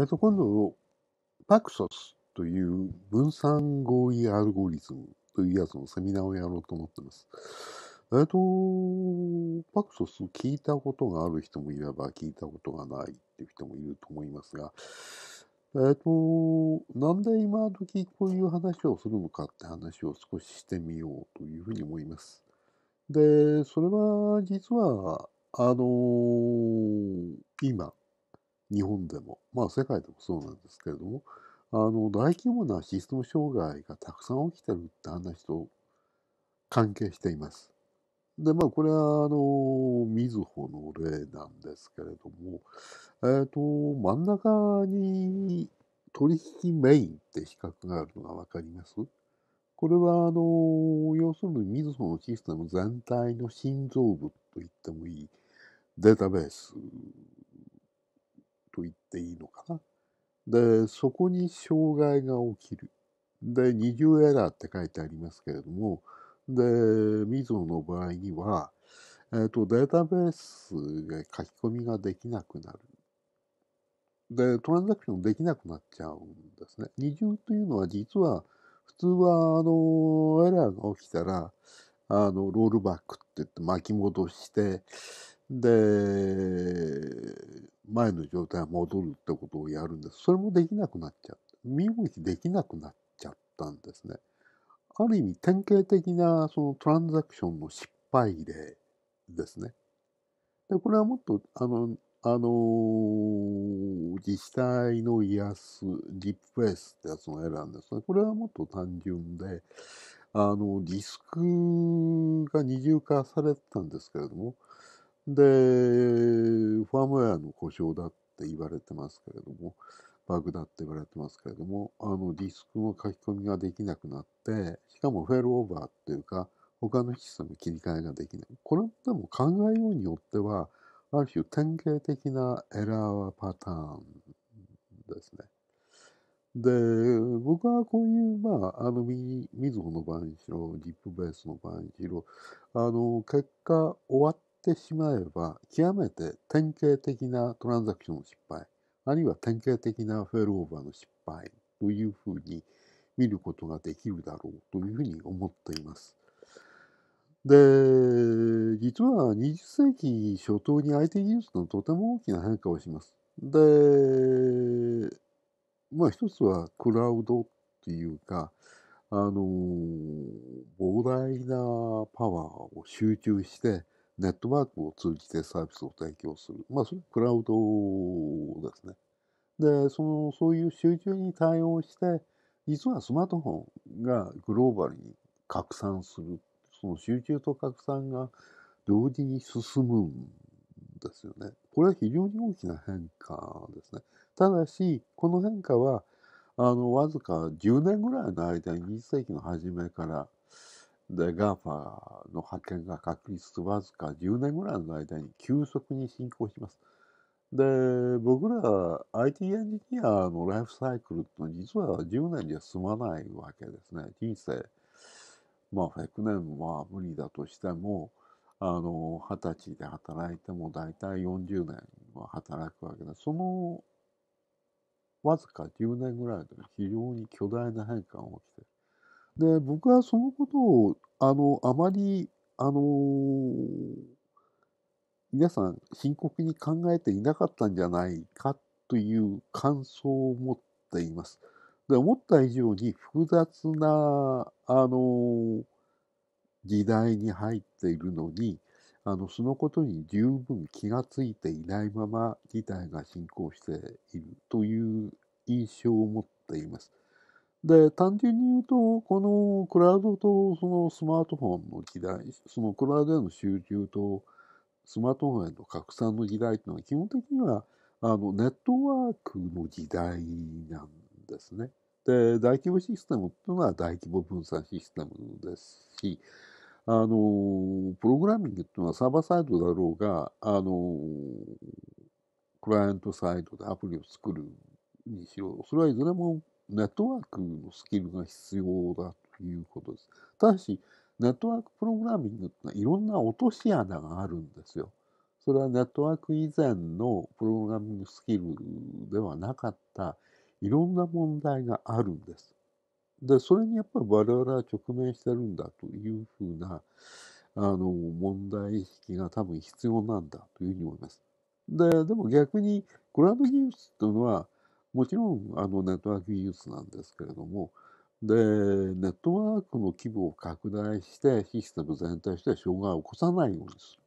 えっと、今度、パクソスという分散合意アルゴリズムというやつのセミナーをやろうと思ってます。えっと、パクソス聞いたことがある人もいれば聞いたことがないっていう人もいると思いますが、えっと、なんで今時こういう話をするのかって話を少ししてみようというふうに思います。で、それは実は、あのー、今、日本でも、まあ世界でもそうなんですけれども、あの、大規模なシステム障害がたくさん起きてるって話と関係しています。で、まあこれは、あの、みずほの例なんですけれども、えっ、ー、と、真ん中に取引メインって比較があるのがわかりますこれは、あの、要するにみずほのシステム全体の心臓部と言ってもいいデータベースと言っていいのかな。で、そこに障害が起きる。で、二重エラーって書いてありますけれども、で、みぞの場合には、えっ、ー、と、データベースが書き込みができなくなる。で、トランザクションできなくなっちゃうんですね。二重というのは実は、普通は、あの、エラーが起きたら、あの、ロールバックって言って巻き戻して、で、前の状態に戻るってことをやるんです。それもできなくなっちゃう。身動きできなくなっちゃったんですね。ある意味典型的なそのトランザクションの失敗例ですね。で、これはもっと、あの、あのー、自治体のイす、ス、ィップフェイスってやつのエラーなんですね。これはもっと単純で、あの、ディスクが二重化されてたんですけれども、で、ファームウェアの故障だって言われてますけれども、バグだって言われてますけれども、あのディスクの書き込みができなくなって、しかもフェルオーバーっていうか、他のシステム切り替えができない。これでも考えようによっては、ある種典型的なエラーパターンですね。で、僕はこういう、まあ、あの、みずほの場合にしろ、ジップベースの場合にしろ、あの、結果終わっってしまえば、極めて典型的なトランザクションの失敗、あるいは典型的なフェルオーバーの失敗というふうに見ることができるだろうというふうに思っています。で、実は20世紀初頭に IT 技術のとても大きな変化をします。で、まあ一つはクラウドっていうか、あの、膨大なパワーを集中して、ネットワークを通じてサービスを提供する。まあ、それクラウドですね。で、その、そういう集中に対応して、実はスマートフォンがグローバルに拡散する。その集中と拡散が同時に進むんですよね。これは非常に大きな変化ですね。ただし、この変化は、あの、わずか10年ぐらいの間に20世紀の初めからで、GAFA の派遣が確立わずか10年ぐらいの間に急速に進行します。で、僕ら IT エンジニアのライフサイクルってのは実は10年じゃ済まないわけですね。人生、まあ100年は無理だとしても、あの、20歳で働いても大体40年は働くわけで、そのわずか10年ぐらいで非常に巨大な変化が起きてる。で、僕はそのことを、あの、あまり、あのー、皆さん深刻に考えていなかったんじゃないかという感想を持っています。で、思った以上に複雑な、あのー、時代に入っているのに、あの、そのことに十分気がついていないまま事態が進行しているという印象を持っています。で、単純に言うと、このクラウドとそのスマートフォンの時代、そのクラウドへの集中とスマートフォンへの拡散の時代っていうのは基本的にはあのネットワークの時代なんですね。で、大規模システムっていうのは大規模分散システムですし、あの、プログラミングっていうのはサーバーサイドだろうが、あの、クライアントサイドでアプリを作るにしろ、それはいずれもネットワークのスキルが必要だということです。ただし、ネットワークプログラミングってのはいろんな落とし穴があるんですよ。それはネットワーク以前のプログラミングスキルではなかったいろんな問題があるんです。で、それにやっぱり我々は直面してるんだというふうなあの問題意識が多分必要なんだというふうに思います。で、でも逆にクラウド技術というのはもちろんあのネットワーク技術なんですけれどもでネットワークの規模を拡大してシステム全体として障害を起こさないようにす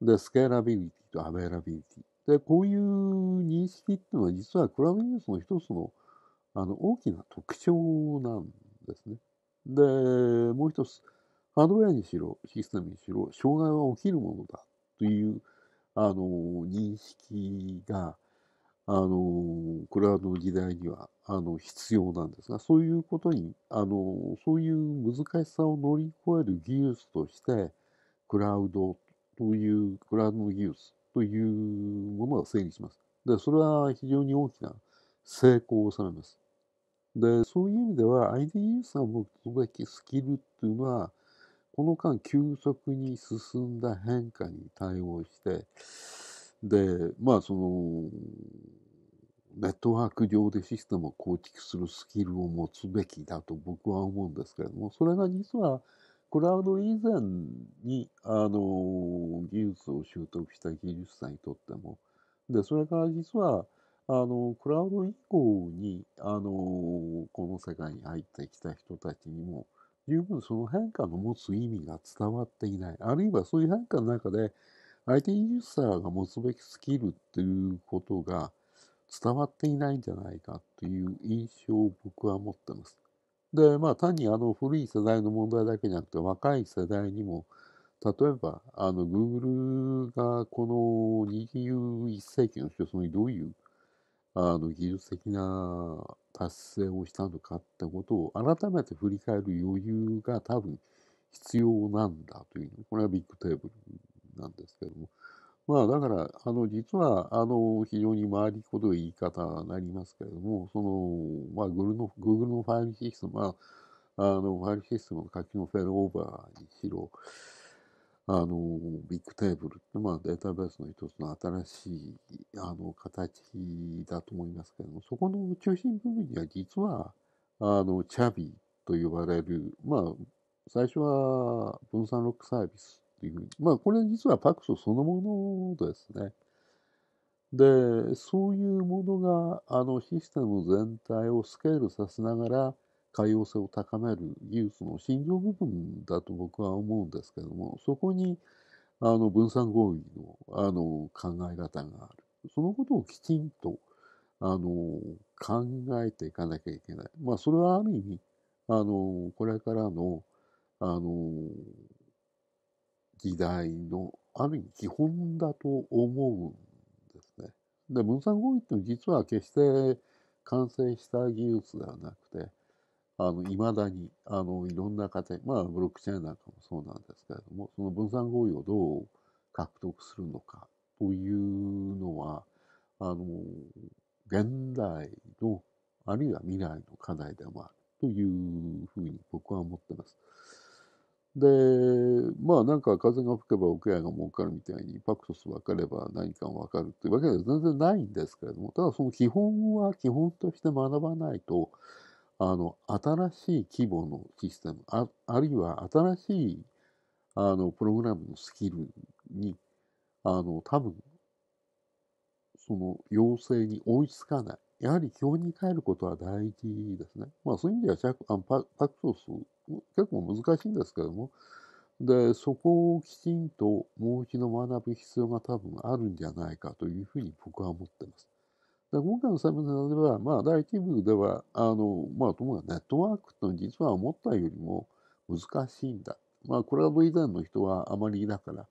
る。でスケーラビリティとアベラビリティでこういう認識っていうのは実はクラウド技術の一つのあの大きな特徴なんですね。でもう一つハードウェアにしろシステムにしろ障害は起きるものだというあの認識があのこれはの時代にはあの必要なんですがそういうことにあのそういう難しさを乗り越える技術としてクラウドというクラウドの技術というものが整理します。でそれは非常に大きな成功を収めます。でそういう意味では IT 技術が持つべきスキルっていうのはこの間急速に進んだ変化に対応してで、まあその、ネットワーク上でシステムを構築するスキルを持つべきだと僕は思うんですけれども、それが実はクラウド以前にあの技術を習得した技術者にとっても、で、それから実はあのクラウド以降にあのこの世界に入ってきた人たちにも十分その変化の持つ意味が伝わっていない。あるいはそういう変化の中で相手ユーザーが持つべきスキルっていうことが伝わっていないんじゃないかという印象を僕は持ってます。で、まあ単にあの古い世代の問題だけじゃなくて若い世代にも例えばあの Google がこの21世紀の人そのにどういうあの技術的な達成をしたのかってことを改めて振り返る余裕が多分必要なんだというのこれはビッグテーブルなんですけども。まあだから、あの、実は、あの、非常に回りくどい言い方になりますけれども、その、まあ Google の、Google のファイルシステム、まあ、あの、ファイルシステムの書きのフェルオーバーにしろ、あの、ビッグテーブルって、まあデータベースの一つの新しい、あの、形だと思いますけれども、そこの中心部分には実は、あの、チャビと呼ばれる、まあ、最初は分散ロックサービスていうふうに。まあ、これ実はパクソそのものですね。で、そういうものが、あの、システム全体をスケールさせながら、可用性を高める技術の心情部分だと僕は思うんですけども、そこに、あの、分散合意の、あの、考え方がある。そのことをきちんと、あの、考えていかなきゃいけない。まあ、それはある意味、あの、これからの、あの、時代のある意味基本だと思うんですね。で分散合意って実は決して完成した技術ではなくていまだにあのいろんな庭。まあブロックチェーンなんかもそうなんですけれどもその分散合意をどう獲得するのかというのはあの現代のあるいは未来の課題でもあるというふうに僕は思ってます。で、まあなんか風が吹けば屋外が儲かるみたいに、パクトス分かれば何かも分かるっていうわけでは全然ないんですけれども、ただその基本は基本として学ばないと、あの、新しい規模のシステム、ああるいは新しいあのプログラムのスキルに、あの、多分、その要請に追いつかない。やはり基本に変えることは大事ですね。まあそういう意味ではパクトス結構難しいんですけどもでそこをきちんともう一度学ぶ必要が多分あるんじゃないかというふうに僕は思ってます。で今回のセミナーでは、まあ、第一部ではあの、まあ、ともかくネットワークってのは実は思ったよりも難しいんだ。まあ、クラウド以前の人はあまりだから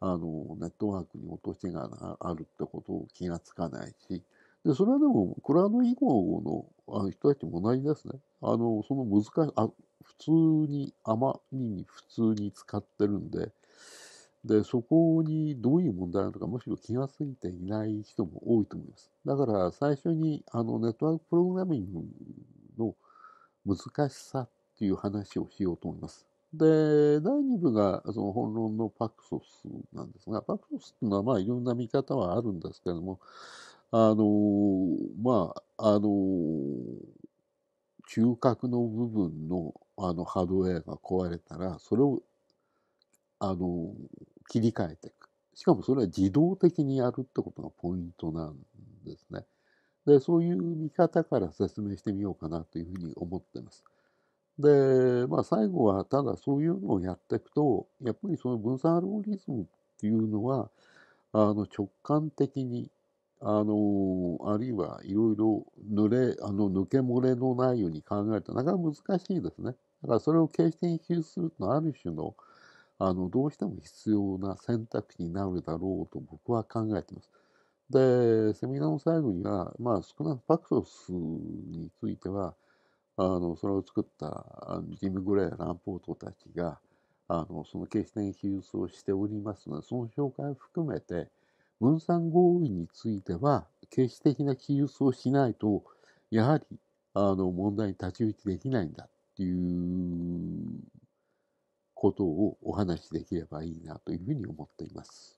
あのネットワークに落としがあるってことを気がつかないしでそれはでも、クラウド以後のあの人たちも同じですね。あの、その難しい、あ普通に、あまりに普通に使ってるんで、で、そこにどういう問題なのか、むしろ気がついていない人も多いと思います。だから、最初に、あの、ネットワークプログラミングの難しさっていう話をしようと思います。で、第2部が、その本論のパクソスなんですが、パクソスっていうのは、まあ、いろんな見方はあるんですけれども、あのー、まあ、あのー、嗅覚の部分のあのハードウェアが壊れたら、それを、あのー、切り替えていく。しかもそれは自動的にやるってことがポイントなんですね。で、そういう見方から説明してみようかなというふうに思ってます。で、まあ最後はただそういうのをやっていくと、やっぱりその分散アルゴリズムっていうのは、あの直感的にあの、あるいはいろいろ濡れ、あの、抜け漏れのないように考えるとなかなか難しいですね。だからそれを経験に記するはある種の、あの、どうしても必要な選択肢になるだろうと僕は考えています。で、セミナーの最後には、まあ少なくファクトスについては、あの、それを作ったジム・グレー、ランポートたちが、あの、その経験に記述をしておりますので、その紹介を含めて、分散合意については、決て的な記述をしないと、やはり、あの、問題に太刀打ちできないんだっていうことをお話しできればいいなというふうに思っています。